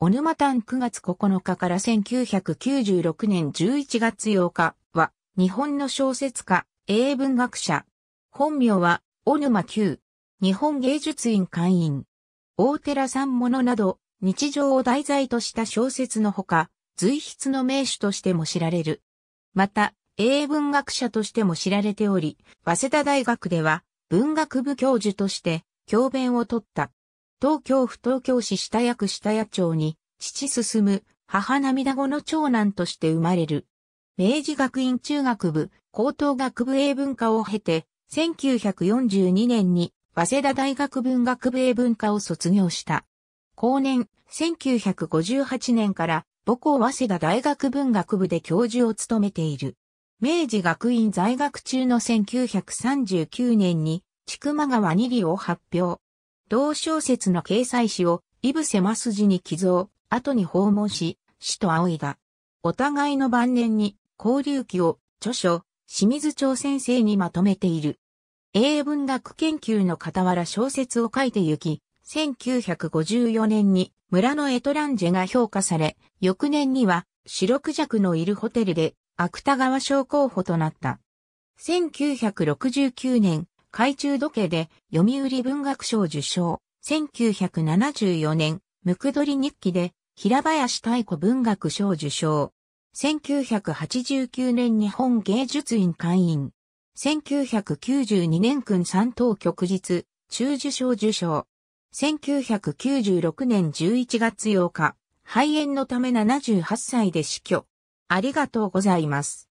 小沼丹9月9日から1996年11月8日は、日本の小説家、英文学者。本名は、小沼九。日本芸術院会員。大寺さんものなど、日常を題材とした小説のほか、随筆の名手としても知られる。また、英文学者としても知られており、早稲田大学では、文学部教授として、教鞭を取った。東京府東京市下役下谷町に、父進む、母涙子の長男として生まれる。明治学院中学部、高等学部英文科を経て、1942年に、早稲田大学文学部英文科を卒業した。後年、1958年から、母校早稲田大学文学部で教授を務めている。明治学院在学中の1939年に、千曲川二里を発表。同小説の掲載誌を、イブセマスジに寄贈、後に訪問し、死と仰いだ。お互いの晩年に、交流記を、著書、清水町先生にまとめている。英文学研究の傍ら小説を書いてゆき、1954年に村のエトランジェが評価され、翌年には四六弱のいるホテルで芥川賞候補となった。1969年、懐中時計で読売文学賞受賞。1974年、ムクドリ日記で平林太鼓文学賞受賞。1989年日本芸術院会員。1992年君三等局日、中受賞受賞。1996年11月8日、肺炎のため78歳で死去。ありがとうございます。